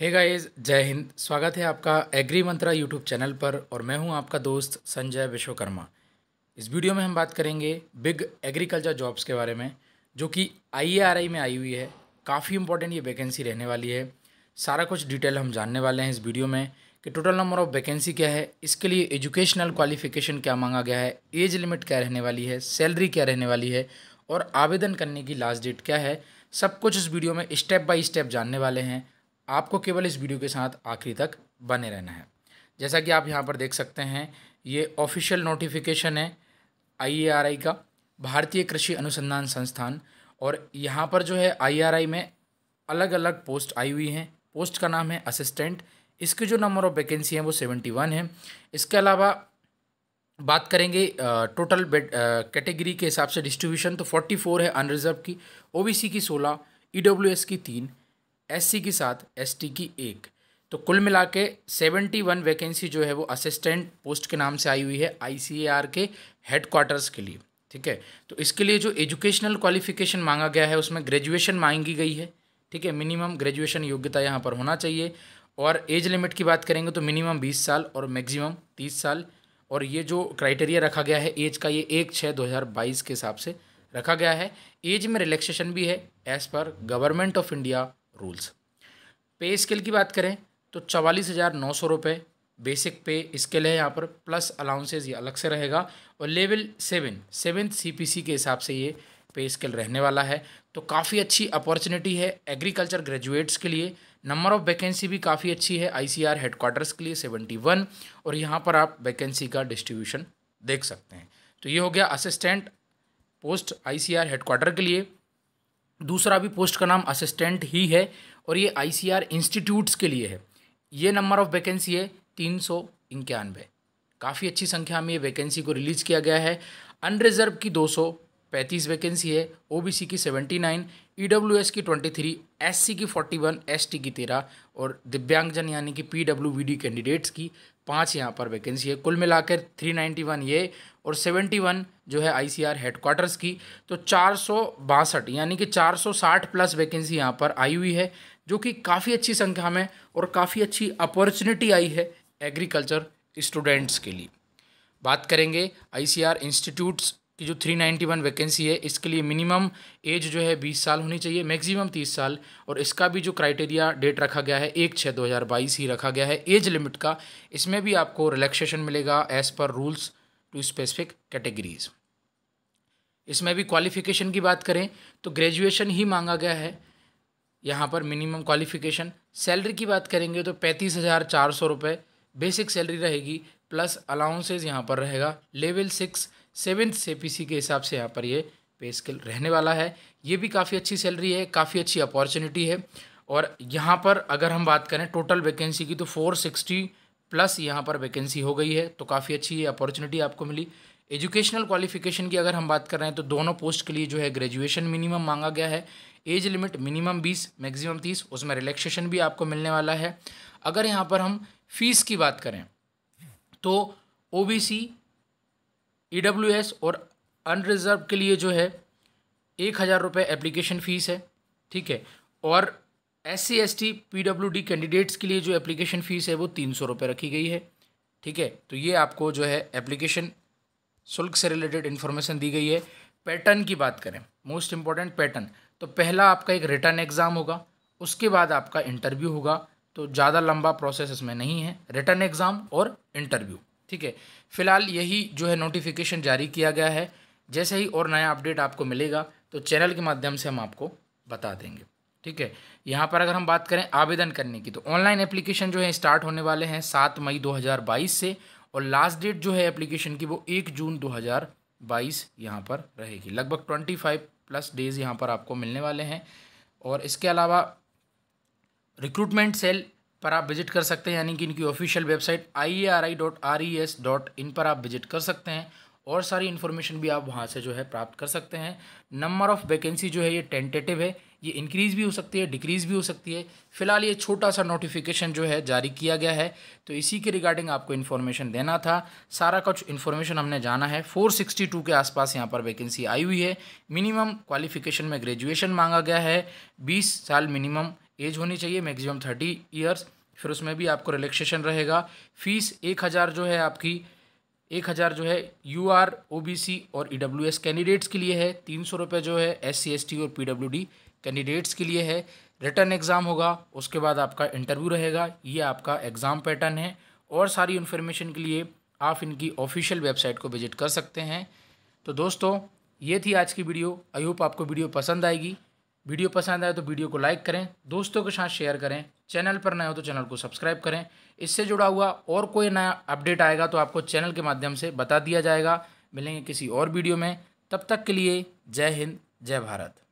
hey guys जय हिंद स्वागत है आपका एग्री मंत्रा यूट्यूब चैनल पर और मैं हूं आपका दोस्त संजय विश्वकर्मा इस वीडियो में हम बात करेंगे बिग एग्रीकल्चर जॉब्स के बारे में जो कि आई में आई हुई है काफ़ी इंपॉर्टेंट ये वैकेंसी रहने वाली है सारा कुछ डिटेल हम जानने वाले हैं इस वीडियो में कि टोटल नंबर ऑफ़ वैकेंसी क्या है इसके लिए एजुकेशनल क्वालिफिकेशन क्या मांगा गया है एज लिमिट क्या रहने वाली है सैलरी क्या रहने वाली है और आवेदन करने की लास्ट डेट क्या है सब कुछ इस वीडियो में स्टेप बाय स्टेप जानने वाले हैं आपको केवल इस वीडियो के साथ आखिरी तक बने रहना है जैसा कि आप यहाँ पर देख सकते हैं ये ऑफिशियल नोटिफिकेशन है आई का भारतीय कृषि अनुसंधान संस्थान और यहाँ पर जो है आईआरआई में अलग अलग पोस्ट आई हुई हैं पोस्ट का नाम है असिस्टेंट इसके जो नंबर ऑफ वैकेंसी हैं वो सेवेंटी वन है इसके अलावा बात करेंगे टोटल कैटेगरी के हिसाब से डिस्ट्रीब्यूशन तो फोर्टी फोर है अनरिजर्व की ओबीसी की सोलह ईडब्ल्यूएस की तीन एससी की साथ एसटी की एक तो कुल मिला के सेवेंटी वन वैकेंसी जो है वो असिस्टेंट पोस्ट के नाम से आई हुई है आईसीएआर के हेडक्वार्टर्स के लिए ठीक है तो इसके लिए जो एजुकेशनल क्वालिफिकेशन मांगा गया है उसमें ग्रेजुएशन मांगी गई है ठीक है मिनिमम ग्रेजुएशन योग्यता यहाँ पर होना चाहिए और एज लिमिट की बात करेंगे तो मिनिमम बीस साल और मैक्सिमम तीस साल और ये जो क्राइटेरिया रखा गया है एज का ये एक छः दो हज़ार बाईस के हिसाब से रखा गया है एज में रिलैक्सेशन भी है as per government of India rules pay scale की बात करें तो चवालीस हज़ार नौ सौ रुपये बेसिक पे स्केल है यहाँ पर प्लस अलाउंसेज ये अलग से रहेगा और लेवल सेवन सेवेंथ सीपीसी के हिसाब से ये पे स्केल रहने वाला है तो काफ़ी अच्छी अपॉर्चुनिटी है एग्रीकल्चर ग्रेजुएट्स के लिए नंबर ऑफ़ वैकेंसी भी काफ़ी अच्छी है आईसीआर हेडक्वार्टर्स के लिए सेवेंटी वन और यहाँ पर आप वैकेंसी का डिस्ट्रीब्यूशन देख सकते हैं तो ये हो गया असिस्टेंट पोस्ट आईसीआर हेडक्वार्टर के लिए दूसरा भी पोस्ट का नाम असिस्टेंट ही है और ये आई सी आर इंस्टीट्यूट्स के लिए है ये नंबर ऑफ़ वैकेंसी है तीन सौ इक्यानवे काफ़ी अच्छी संख्या में ये वैकेंसी को रिलीज़ किया गया है अनरिजर्व की दो सौ पैंतीस वैकेंसी है ओबीसी की seventy nine E W S की ट्वेंटी थ्री एस सी की फोर्टी वन एस टी की तेरह और दिव्यांगजन यानी कि P W V D candidates की पाँच यहाँ पर वैकेंसी है कुल मिलाकर थ्री नाइन्टी वन ये और सेवेंटी वन जो है आई सी आर हेडक्वार्टर्स की तो चार सौ बासठ यानी कि चार सौ साठ प्लस वैकेंसी यहाँ पर आई हुई है जो कि काफ़ी अच्छी संख्या में और काफ़ी अच्छी अपॉर्चुनिटी आई है एग्रीकल्चर स्टूडेंट्स के लिए बात करेंगे आईसीआर इंस्टीट्यूट्स कि जो 391 वैकेंसी है इसके लिए मिनिमम एज जो है 20 साल होनी चाहिए मैक्सिमम 30 साल और इसका भी जो क्राइटेरिया डेट रखा गया है एक छः दो हज़ार बाईस ही रखा गया है एज लिमिट का इसमें भी आपको रिलैक्सेशन मिलेगा as per rules to specific categories इसमें भी क्वालिफिकेशन की बात करें तो ग्रेजुएशन ही मांगा गया है यहाँ पर मिनिमम क्वालिफिकेशन सैलरी की बात करेंगे तो पैंतीस हज़ार चार सौ रुपये बेसिक सैलरी रहेगी प्लस अलाउंसेज यहाँ पर रहेगा लेवल सिक्स सेवेंथ पी के हिसाब से यहाँ पर ये पे स्केल रहने वाला है ये भी काफ़ी अच्छी सैलरी है काफ़ी अच्छी अपॉर्चुनिटी है और यहाँ पर अगर हम बात करें टोटल वैकेंसी की तो फोर सिक्सटी प्लस यहाँ पर वैकेंसी हो गई है तो काफ़ी अच्छी ये अपॉर्चुनिटी आपको मिली एजुकेशनल क्वालिफिकेशन की अगर हम बात कर रहे हैं तो दोनों पोस्ट के लिए जो है ग्रेजुएशन मिनिमम मांगा गया है एज लिमिट मिनिमम बीस मैक्सिमम तीस उसमें रिलैक्सेशन भी आपको मिलने वाला है अगर यहाँ पर हम फीस की बात करें तो O B C E W S और अनरिजर्व के लिए जो है एक हज़ार रुपये एप्लीकेशन फ़ीस है ठीक है और S C S T P W D candidates के लिए जो एप्लीकेशन फ़ीस है वो तीन सौ रुपये रखी गई है ठीक है तो ये आपको जो है एप्लीकेशन शुल्क से रिलेटेड इन्फॉर्मेशन दी गई है पैटर्न की बात करें मोस्ट इम्पॉर्टेंट पैटर्न तो पहला आपका एक रिटर्न एग्ज़ाम होगा उसके बाद आपका इंटरव्यू होगा तो ज़्यादा लंबा प्रोसेस इसमें नहीं है रिटर्न एग्ज़ाम और इंटरव्यू ठीक है फिलहाल यही जो है नोटिफिकेशन जारी किया गया है जैसे ही और नया अपडेट आपको मिलेगा तो चैनल के माध्यम से हम आपको बता देंगे ठीक है यहाँ पर अगर हम बात करें आवेदन करने की तो ऑनलाइन एप्लीकेशन जो है स्टार्ट होने वाले हैं सात मई 2022 से और लास्ट डेट जो है एप्लीकेशन की वो एक जून 2022 यहाँ पर रहेगी लगभग ट्वेंटी फाइव प्लस डेज यहाँ पर आपको मिलने वाले हैं और इसके अलावा रिक्रूटमेंट सेल पर आप विजिट कर सकते हैं यानी कि इनकी official website I R I dot R E S dot in पर आप विजिट कर सकते हैं और सारी इन्फॉर्मेशन भी आप वहाँ से जो है प्राप्त कर सकते हैं नंबर ऑफ़ वैकेंसी जो है ये टेंटेटिव है ये इंक्रीज़ भी हो सकती है डिक्रीज़ भी हो सकती है फिलहाल ये छोटा सा नोटिफिकेशन जो है जारी किया गया है तो इसी के रिगार्डिंग आपको इन्फॉर्मेशन देना था सारा कुछ इन्फॉर्मेशन हमने जाना है 462 के आसपास यहाँ पर वैकेंसी आई हुई है मिनिमम क्वालिफिकेशन में ग्रेजुएशन मांगा गया है 20 साल मिनिमम एज होनी चाहिए मैक्सिमम थर्टी ईयर्स फिर उसमें भी आपको रिलैक्सेशन रहेगा फीस एक हज़ार जो है आपकी एक हज़ार जो है U R O B C और ई डब्ल्यू एस कैंडिडेट्स के लिए है तीन सौ रुपये जो है एस सी एस टी और पी डब्ल्यू डी कैंडिडेट्स के लिए है रिटर्न एग्ज़ाम होगा उसके बाद आपका इंटरव्यू रहेगा ये आपका एग्ज़ाम पैटर्न है और सारी इन्फॉर्मेशन के लिए आप इनकी ऑफिशियल वेबसाइट को विजिट कर सकते हैं तो दोस्तों ये थी आज की वीडियो आई होप आपको वीडियो पसंद आएगी वीडियो पसंद आए तो वीडियो को लाइक करें दोस्तों के साथ शेयर करें चैनल पर नए हो तो चैनल को सब्सक्राइब करें इससे जुड़ा हुआ और कोई नया अपडेट आएगा तो आपको चैनल के माध्यम से बता दिया जाएगा मिलेंगे किसी और वीडियो में तब तक के लिए जय हिंद जय भारत